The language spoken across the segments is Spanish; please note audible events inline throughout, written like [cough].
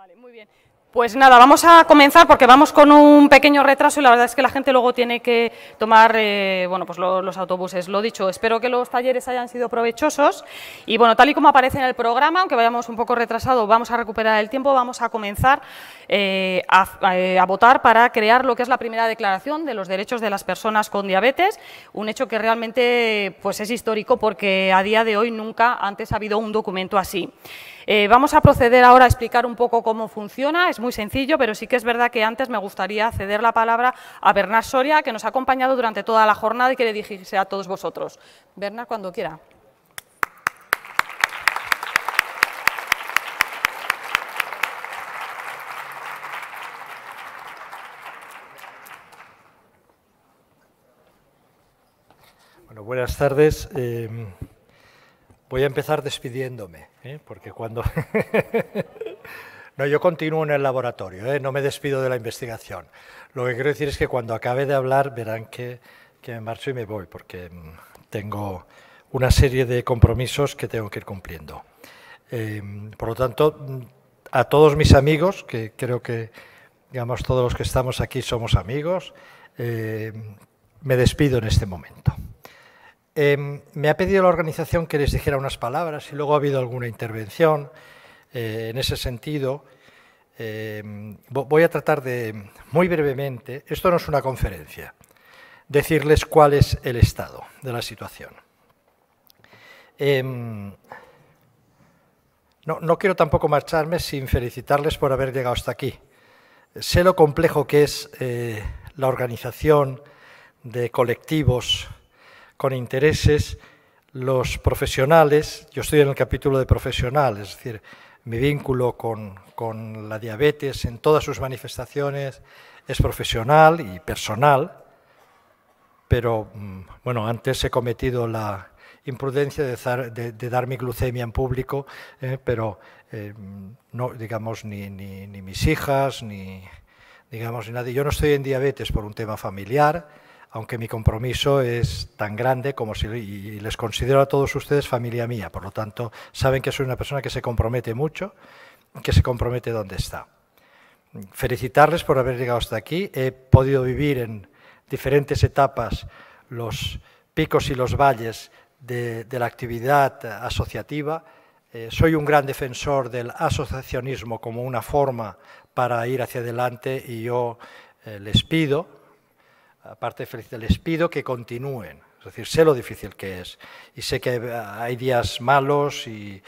Vale, muy bien. Pues nada, vamos a comenzar porque vamos con un pequeño retraso y la verdad es que la gente luego tiene que tomar eh, bueno, pues los autobuses. Lo dicho, espero que los talleres hayan sido provechosos y bueno, tal y como aparece en el programa, aunque vayamos un poco retrasado, vamos a recuperar el tiempo, vamos a comenzar eh, a, eh, a, votar para crear lo que es la primera declaración de los derechos de las personas con diabetes, un hecho que realmente pues, es histórico porque a día de hoy nunca antes ha habido un documento así. Eh, vamos a proceder ahora a explicar un poco cómo funciona, es muy sencillo, pero sí que es verdad que antes me gustaría ceder la palabra a Bernard Soria, que nos ha acompañado durante toda la jornada y que le dijese a todos vosotros. Bernard, cuando quiera. Bueno, buenas tardes. Eh, Voy a empezar despidiéndome, ¿eh? porque cuando... [laughs] no, yo continúo en el laboratorio, ¿eh? no me despido de la investigación. Lo que quiero decir es que cuando acabe de hablar verán que, que me marcho y me voy, porque mm, tengo una serie de compromisos que tengo que ir cumpliendo. Em, por lo tanto, mm, a todos mis amigos, que creo que, digamos, todos los que estamos aquí somos amigos, em, me despido en este momento. Em, me ha pedido la organización que les dijera unas palabras y luego ha habido alguna intervención eh, en ese sentido. Em, voy a tratar de, muy brevemente, esto no es una conferencia, decirles cuál es el estado de la situación. Em, no, quiero tampoco marcharme sin felicitarles por haber llegado hasta aquí. Sé lo complejo que es eh, la organización de colectivos con intereses los profesionales, yo estoy en el capítulo de profesionales, es decir, mi vínculo con, con la diabetes en todas sus manifestaciones es profesional y personal, pero mm, bueno, antes he cometido la imprudencia de, dar, mi glucemia en público, eh, pero eh, no, digamos, ni, ni, mis hijas, ni, digamos, ni nadie. Yo no estoy en diabetes por un tema familiar, aunque mi compromiso es tan grande como si les considero a todos ustedes familia mía. Por lo tanto, saben que soy una persona que se compromete mucho, que se compromete donde está. Felicitarles por haber llegado hasta aquí. He podido vivir en diferentes etapas los picos y los valles de, la actividad asociativa. Eh, soy un gran defensor del asociacionismo como una forma para ir hacia adelante y yo eh, les pido, aparte de les pido que continúen. Es decir, sé lo difícil que es y sé que hay días malos y,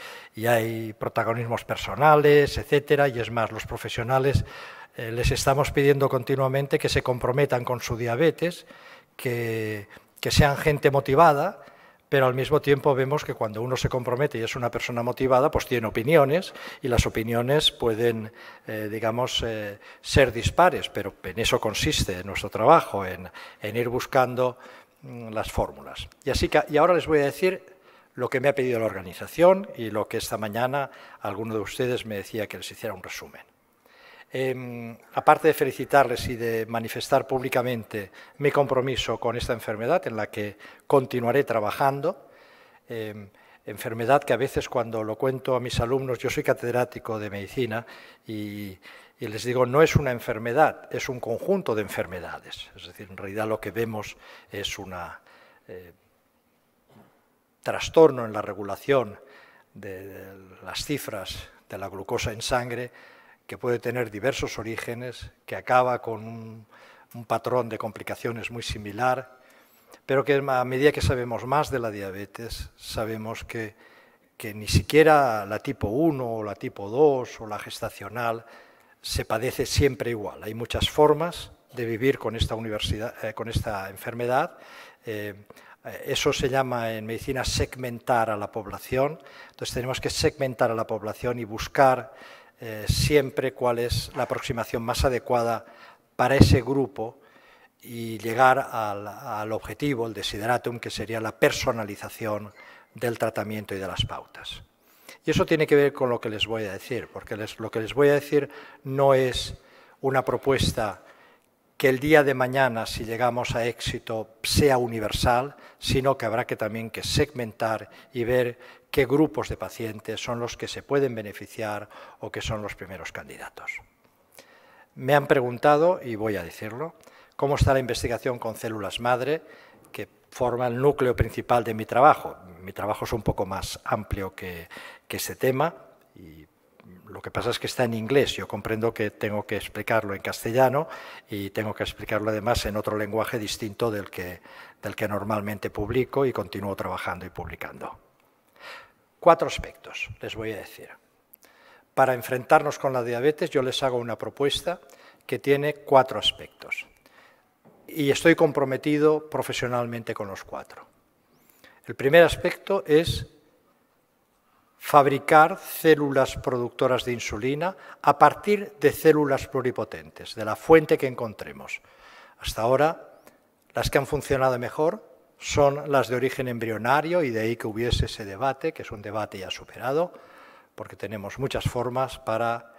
hay protagonismos personales, etcétera, y es más, los profesionales eh, les estamos pidiendo continuamente que se comprometan con su diabetes, que sean gente motivada, pero al mismo tiempo vemos que cuando uno se compromete y es una persona motivada, pues tiene opiniones y las opiniones pueden, eh, digamos, eh, ser dispares, pero en eso consiste nuestro trabajo, en, ir buscando mm, las fórmulas. Y, así que, y ahora les voy a decir lo que me ha pedido la organización y lo que esta mañana alguno de ustedes me decía que les hiciera un resumen. Em, aparte de felicitarles y de manifestar públicamente mi compromiso con esta enfermedad en la que continuaré trabajando, em, enfermedad que a veces cuando lo cuento a mis alumnos, yo soy catedrático de medicina y, les digo, no es una enfermedad, es un conjunto de enfermedades. Es decir, en realidad lo que vemos es un eh, trastorno en la regulación de las cifras de la glucosa en sangre que puede tener diversos orígenes, que acaba con un, patrón de complicaciones muy similar, pero que a medida que sabemos más de la diabetes, sabemos que, ni siquiera la tipo 1 o la tipo 2 o la gestacional se padece siempre igual. Hay muchas formas de vivir con esta, eh, enfermedad. Eh, eso se llama en medicina segmentar a la población. Entonces tenemos que segmentar a la población y buscar eh, siempre cuál es la aproximación más adecuada para ese grupo y llegar al, objetivo, el desideratum, que sería la personalización del tratamiento y de las pautas. Y eso tiene que ver con lo que les voy a decir, porque lo que les voy a decir no es una propuesta que el día de mañana, si llegamos a éxito, sea universal, sino que habrá que también que segmentar y ver qué grupos de pacientes son los que se pueden beneficiar o que son los primeros candidatos. Me han preguntado, y voy a decirlo, cómo está la investigación con células madre, que forma el núcleo principal de mi trabajo. Mi trabajo es un poco más amplio que, que ese tema y lo que pasa es que está en inglés. Yo comprendo que tengo que explicarlo en castellano y tengo que explicarlo además en otro lenguaje distinto del que, del que normalmente publico y continúo trabajando y publicando. Cuatro aspectos les voy a decir. Para enfrentarnos con la diabetes yo les hago una propuesta que tiene cuatro aspectos y estoy comprometido profesionalmente con los cuatro. El primer aspecto es fabricar células productoras de insulina a partir de células pluripotentes, de la fuente que encontremos. Hasta ahora, las que han funcionado mejor son las de origen embrionario y de ahí que hubiese ese debate, que es un debate ya superado, porque tenemos muchas formas para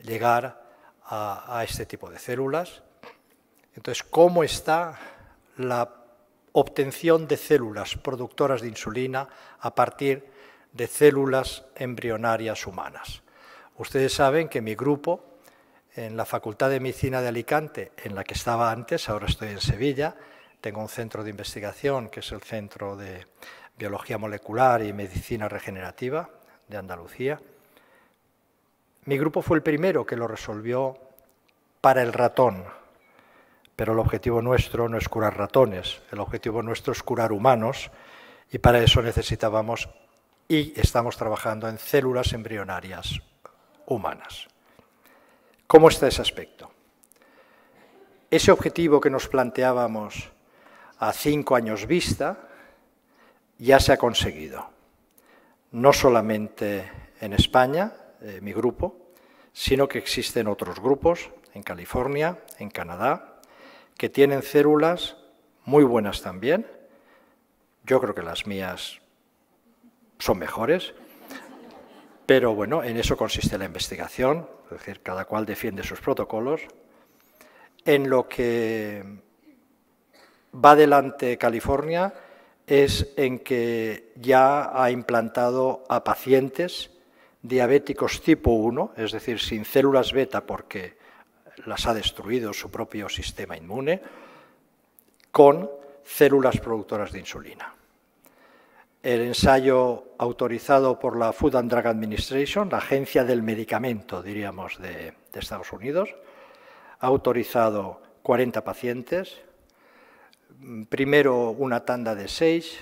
llegar a, este tipo de células. Entonces, ¿cómo está la obtención de células productoras de insulina a partir de células embrionarias humanas? Ustedes saben que mi grupo en la Facultad de Medicina de Alicante, en la que estaba antes, ahora estoy en Sevilla, tengo un centro de investigación, que es el Centro de Biología Molecular y Medicina Regenerativa de Andalucía. Mi grupo fue el primero que lo resolvió para el ratón, pero el objetivo nuestro no es curar ratones, el objetivo nuestro es curar humanos y para eso necesitábamos y estamos trabajando en células embrionarias humanas. ¿Cómo está ese aspecto? Ese objetivo que nos planteábamos a cinco años vista, ya se ha conseguido. No solamente en España, eh, mi grupo, sino que existen otros grupos en California, en Canadá, que tienen células muy buenas también. Yo creo que las mías son mejores, pero bueno, en eso consiste la investigación, es decir, cada cual defiende sus protocolos. En lo que va delante California es en que ya ha implantado a pacientes diabéticos tipo 1, es decir, sin células beta porque las ha destruido su propio sistema inmune, con células productoras de insulina. El ensayo autorizado por la Food and Drug Administration, la agencia del medicamento, diríamos, de, de Estados Unidos, ha autorizado 40 pacientes, primero una tanda de seis,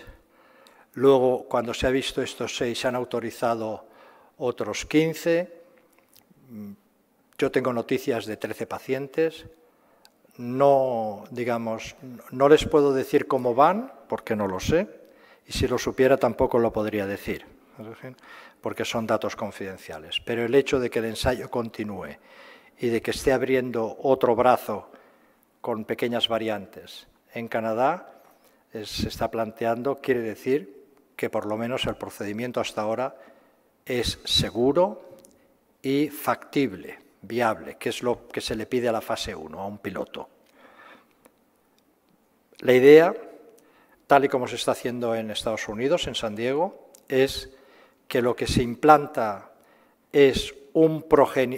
luego cuando se ha visto estos seis se han autorizado otros 15, yo tengo noticias de 13 pacientes, no, digamos, no les puedo decir cómo van, porque no lo sé, y si lo supiera tampoco lo podría decir, porque son datos confidenciales. Pero el hecho de que el ensayo continúe y de que esté abriendo otro brazo con pequeñas variantes, en Canadá se está planteando, quiere decir que por lo menos el procedimiento hasta ahora es seguro y factible, viable, que es lo que se le pide a la fase 1, a un piloto. La idea, tal y como se está haciendo en Estados Unidos, en San Diego, es que lo que se implanta es un,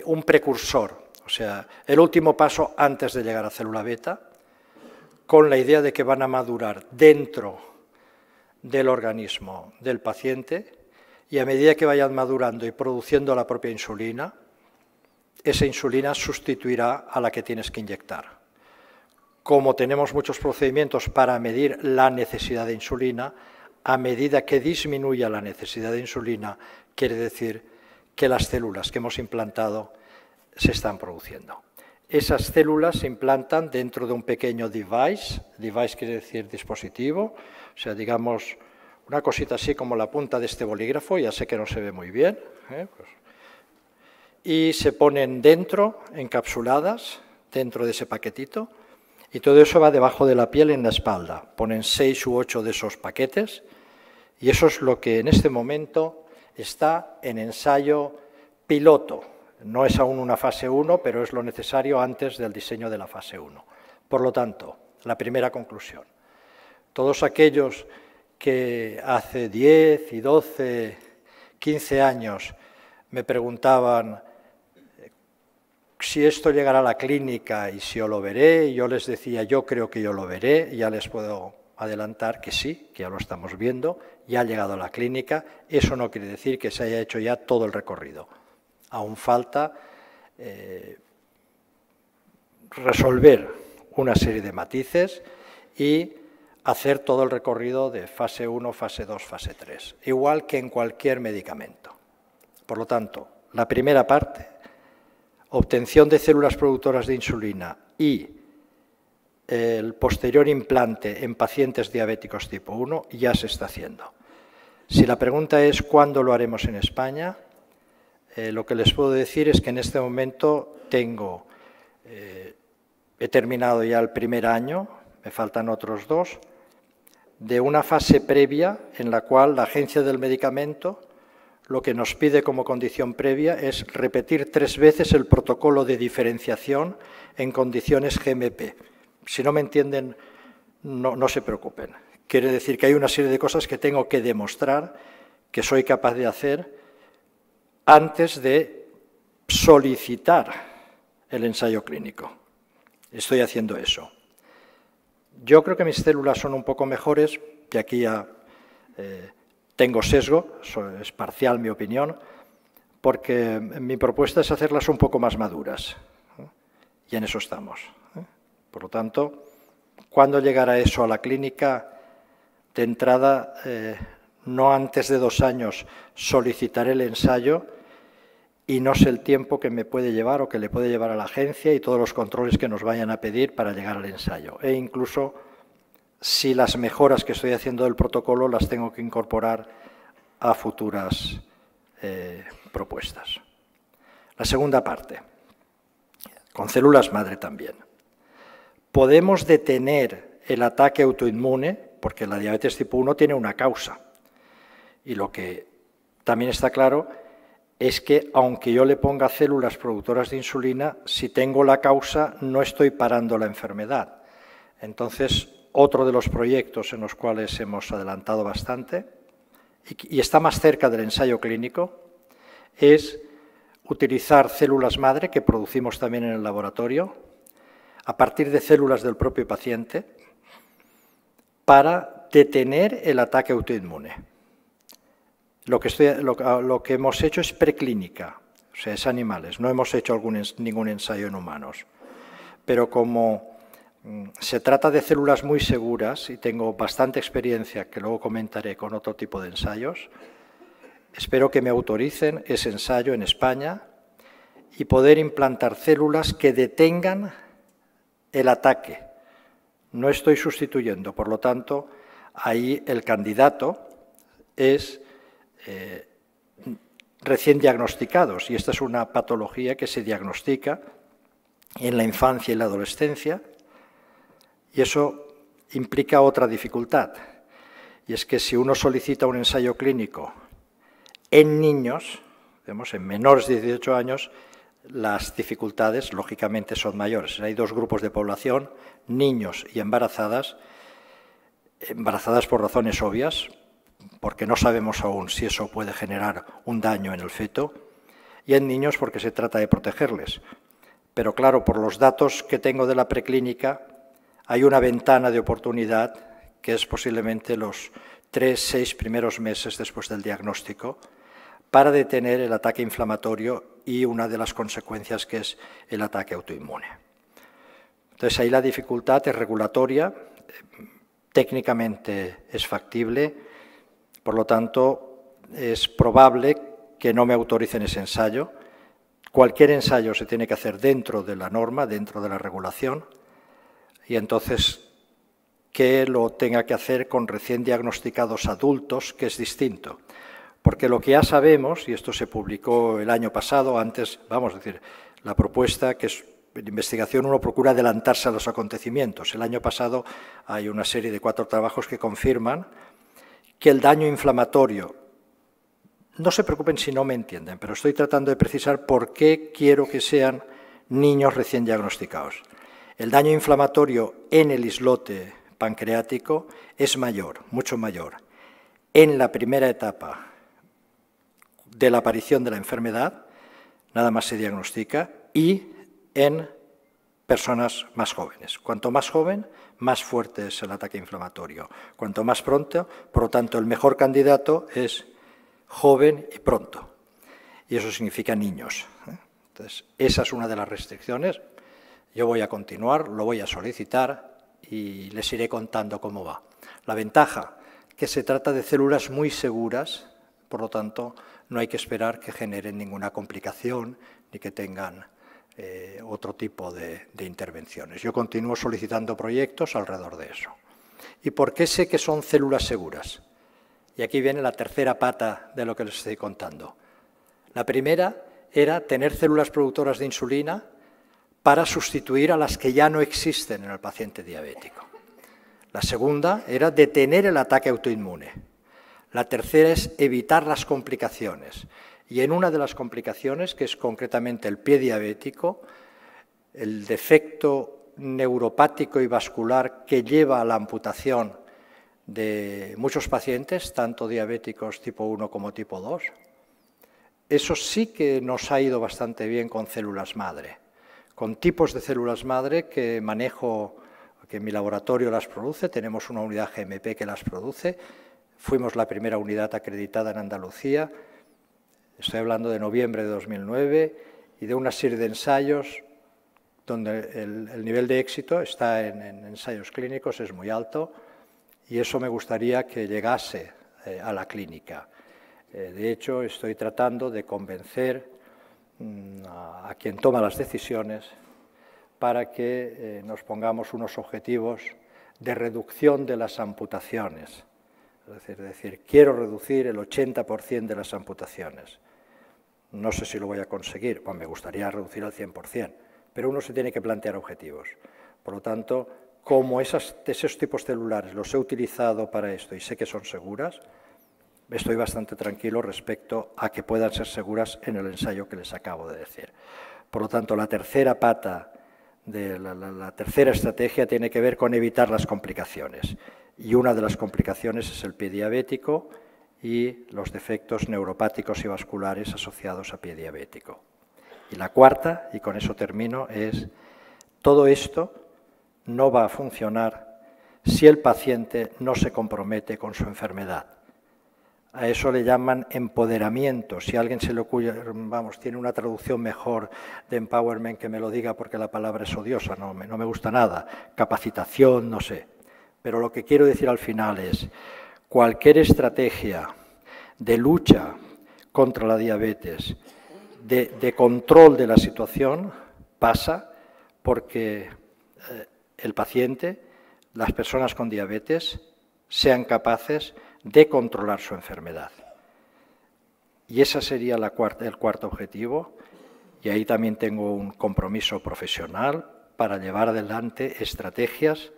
un precursor, o sea, el último paso antes de llegar a célula beta, con la idea de que van a madurar dentro del organismo del paciente y a medida que vayan madurando y produciendo la propia insulina, esa insulina sustituirá a la que tienes que inyectar. Como tenemos muchos procedimientos para medir la necesidad de insulina, a medida que disminuya la necesidad de insulina, quiere decir que las células que hemos implantado se están produciendo. Esas células se implantan dentro de un pequeño device, device quiere decir dispositivo, o sea, digamos, una cosita así como la punta de este bolígrafo, ya sé que no se ve muy bien, ¿eh? pues, y se ponen dentro, encapsuladas, dentro de ese paquetito, y todo eso va debajo de la piel en la espalda. Ponen seis u ocho de esos paquetes, y eso es lo que en este momento está en ensayo piloto. No es aún una fase 1, pero es lo necesario antes del diseño de la fase 1. Por lo tanto, la primera conclusión. Todos aquellos que hace 10 y 12, 15 años me preguntaban si esto llegará a la clínica y si yo lo veré, yo les decía, yo creo que yo lo veré, y ya les puedo adelantar que sí, que ya lo estamos viendo, ya ha llegado a la clínica, eso no quiere decir que se haya hecho ya todo el recorrido. Aún falta eh, resolver una serie de matices y hacer todo el recorrido de fase 1, fase 2, fase 3, igual que en cualquier medicamento. Por lo tanto, la primera parte, obtención de células productoras de insulina y eh, el posterior implante en pacientes diabéticos tipo 1 ya se está haciendo. Si la pregunta es cuándo lo haremos en España, eh, lo que les puedo decir es que en este momento tengo, eh, he terminado ya el primer año, me faltan otros dos, de una fase previa en la cual la agencia del medicamento lo que nos pide como condición previa es repetir tres veces el protocolo de diferenciación en condiciones GMP. Si no me entienden, no, no se preocupen. Quiere decir que hay una serie de cosas que tengo que demostrar que soy capaz de hacer antes de solicitar el ensayo clínico. Estoy haciendo eso. Yo creo que mis células son un poco mejores, que aquí ya eh, tengo sesgo, es parcial mi opinión, porque eh, mi propuesta es hacerlas un poco más maduras. Y en eso estamos. ¿eh? Por lo tanto, cuando llegará eso a la clínica? De entrada, no antes de dos años solicitaré el ensayo y no sé el tiempo que me puede llevar o que le puede llevar a la agencia y todos los controles que nos vayan a pedir para llegar al ensayo. E incluso si las mejoras que estoy haciendo del protocolo las tengo que incorporar a futuras eh, propuestas. La segunda parte, con células madre también. Podemos detener el ataque autoinmune, porque la diabetes tipo 1 tiene una causa, y lo que también está claro es que aunque yo le ponga células productoras de insulina, si tengo la causa no estoy parando la enfermedad. Entonces, otro de los proyectos en los cuales hemos adelantado bastante y, está más cerca del ensayo clínico es utilizar células madre que producimos también en el laboratorio a partir de células del propio paciente para detener el ataque autoinmune. Ah, lo que, hemos hecho es preclínica, o sea, es animales. No hemos hecho algún, ningún ensayo en humanos. Pero como mm, se trata de células muy seguras y tengo bastante experiencia que luego comentaré con otro tipo de ensayos. Espero que me autoricen ese ensayo en España y poder implantar células que detengan el ataque. No estoy sustituyendo, por lo tanto, ahí el candidato es eh, recién diagnosticados. Y esta es una patología que se diagnostica en la infancia y la adolescencia. Y eso implica otra dificultad. Y es que si uno solicita un ensayo clínico en niños, vemos, en menores de 18 años, las dificultades lógicamente son mayores. Hay dos grupos de población, niños y embarazadas, embarazadas por razones obvias, porque no sabemos aún si eso puede generar un daño en el feto, y en niños porque se trata de protegerles. Pero claro, por los datos que tengo de la preclínica, hay una ventana de oportunidad que es posiblemente los tres, seis primeros meses después del diagnóstico, para detener el ataque inflamatorio y una de las consecuencias que es el ataque autoinmune. Entonces ahí la dificultad es regulatoria, eh, técnicamente es factible, por lo tanto, es probable que no me autoricen ese ensayo. Cualquier ensayo se tiene que hacer dentro de la norma, dentro de la regulación, y entonces ¿qué lo tenga que hacer con recién diagnosticados adultos, que es distinto. Porque lo que ya sabemos, y esto se publicó el año pasado, antes, vamos a decir, la propuesta que es investigación uno procura adelantarse a los acontecimientos. El año pasado hay una serie de cuatro trabajos que confirman que el daño inflamatorio. No se preocupen si no me entienden, pero estoy tratando de precisar por qué quiero que sean niños recién diagnosticados. El daño inflamatorio en el islote pancreático es mayor, mucho mayor, en la primera etapa de la aparición de la enfermedad, nada más se diagnostica, y en personas más jóvenes. Cuanto más joven, más fuerte es el ataque inflamatorio. Cuanto más pronto, por lo tanto, el mejor candidato es joven y pronto. Y eso significa niños. ¿eh? Entonces, esa es una de las restricciones. Yo voy a continuar, lo voy a solicitar y les iré contando cómo va. La ventaja, que se trata de células muy seguras, por lo tanto, no hay que esperar que generen ninguna complicación ni que tengan eh, otro tipo de, de intervenciones. Yo continúo solicitando proyectos alrededor de eso. ¿Y por qué sé que son células seguras? Y aquí viene la tercera pata de lo que les estoy contando. La primera era tener células productoras de insulina para sustituir a las que ya no existen en el paciente diabético. La segunda era detener el ataque autoinmune. La tercera es evitar las complicaciones y en una de las complicaciones, que es concretamente el pie diabético, el defecto neuropático y vascular que lleva a la amputación de muchos pacientes, tanto diabéticos tipo 1 como tipo 2. Eso sí que nos ha ido bastante bien con células madre, con tipos de células madre que manejo, que mi laboratorio las produce, tenemos una unidad GMP que las produce, fuimos la primera unidad acreditada en Andalucía, estoy hablando de noviembre de 2009, y de una serie de ensayos donde el, nivel de éxito está en, ensayos clínicos, es muy alto, y eso me gustaría que llegase eh, a la clínica. Eh, de hecho, estoy tratando de convencer mm, a, quien toma las decisiones para que eh, nos pongamos unos objetivos de reducción de las amputaciones es decir, quiero reducir el 80% de las amputaciones. No sé si lo voy a conseguir, bueno, me gustaría reducir al 100%, pero uno se tiene que plantear objetivos. Por lo tanto, como esos tipos celulares los he utilizado para esto y sé que son seguras, estoy bastante tranquilo respecto a que puedan ser seguras en el ensayo que les acabo de decir. Por lo tanto, la tercera pata de la, la tercera estrategia tiene que ver con evitar las complicaciones y una de las complicaciones es el pie diabético y los defectos neuropáticos y vasculares asociados a pie diabético. Y la cuarta, y con eso termino, es todo esto no va a funcionar si el paciente no se compromete con su enfermedad. A eso le llaman empoderamiento. Si alguien se le ocurre, vamos, tiene una traducción mejor de empowerment que me lo diga porque la palabra es odiosa, no me gusta nada. Capacitación, no sé. Pero lo que quiero decir al final es, cualquier estrategia de lucha contra la diabetes, de, control de la situación, pasa porque eh, el paciente, las personas con diabetes, sean capaces de controlar su enfermedad. Y ese sería el cuarto objetivo, y ahí también tengo un compromiso profesional para llevar adelante estrategias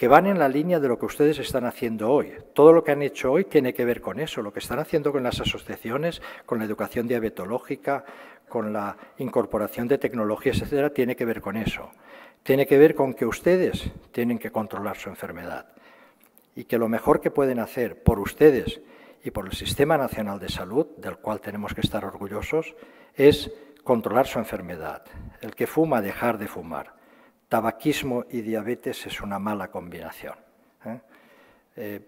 que van en la línea de lo que ustedes están haciendo hoy. Todo lo que han hecho hoy tiene que ver con eso, lo que están haciendo con las asociaciones, con la educación diabetológica, con la incorporación de tecnologías, etcétera, tiene que ver con eso. Tiene que ver con que ustedes tienen que controlar su enfermedad y que lo mejor que pueden hacer por ustedes y por el Sistema Nacional de Salud, del cual tenemos que estar orgullosos, es controlar su enfermedad. El que fuma, dejar de fumar tabaquismo y diabetes es una mala combinación. ¿eh? Eh,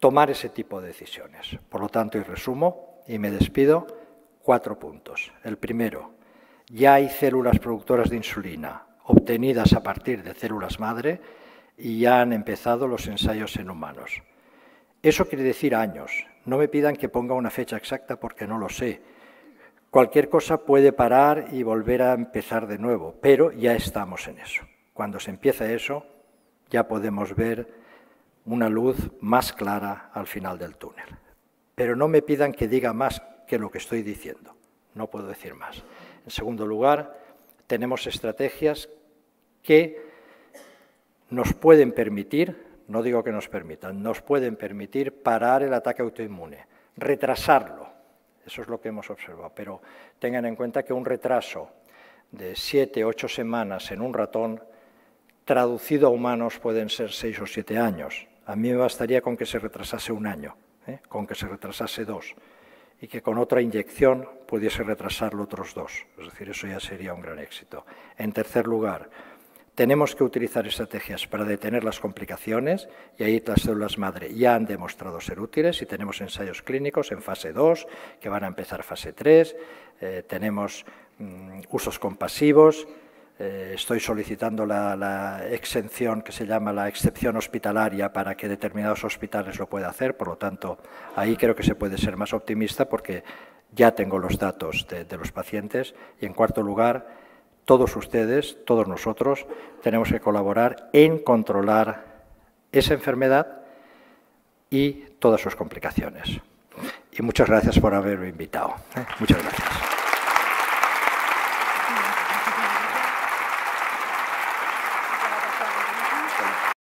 tomar ese tipo de decisiones. Por lo tanto, y resumo, y me despido, cuatro puntos. El primero, ya hay células productoras de insulina obtenidas a partir de células madre y ya han empezado los ensayos en humanos. Eso quiere decir años. No me pidan que ponga una fecha exacta porque no lo sé Cualquier cosa puede parar y volver a empezar de nuevo, pero ya estamos en eso. Cuando se empieza eso, ya podemos ver una luz más clara al final del túnel. Pero no me pidan que diga más que lo que estoy diciendo. No puedo decir más. En segundo lugar, tenemos estrategias que nos pueden permitir, no digo que nos permitan, nos pueden permitir parar el ataque autoinmune, retrasarlo, eso es lo que hemos observado. Pero tengan en cuenta que un retraso de siete, ocho semanas en un ratón, traducido a humanos pueden ser seis o siete años. A mí me bastaría con que se retrasase un año, ¿eh? con que se retrasase dos, y que con otra inyección pudiese retrasarlo otros dos. Es decir, eso ya sería un gran éxito. En tercer lugar, tenemos que utilizar estrategias para detener las complicaciones y ahí las células madre ya han demostrado ser útiles y tenemos ensayos clínicos en fase 2 que van a empezar fase 3, eh, tenemos mm, usos compasivos, eh, estoy solicitando la, exención que se llama la excepción hospitalaria para que determinados hospitales lo puedan hacer, por lo tanto ahí creo que se puede ser más optimista porque ya tengo los datos de, de los pacientes y en cuarto lugar todos ustedes, todos nosotros, tenemos que colaborar en controlar esa enfermedad y todas sus complicaciones. Y muchas gracias por haberme invitado. Muchas gracias.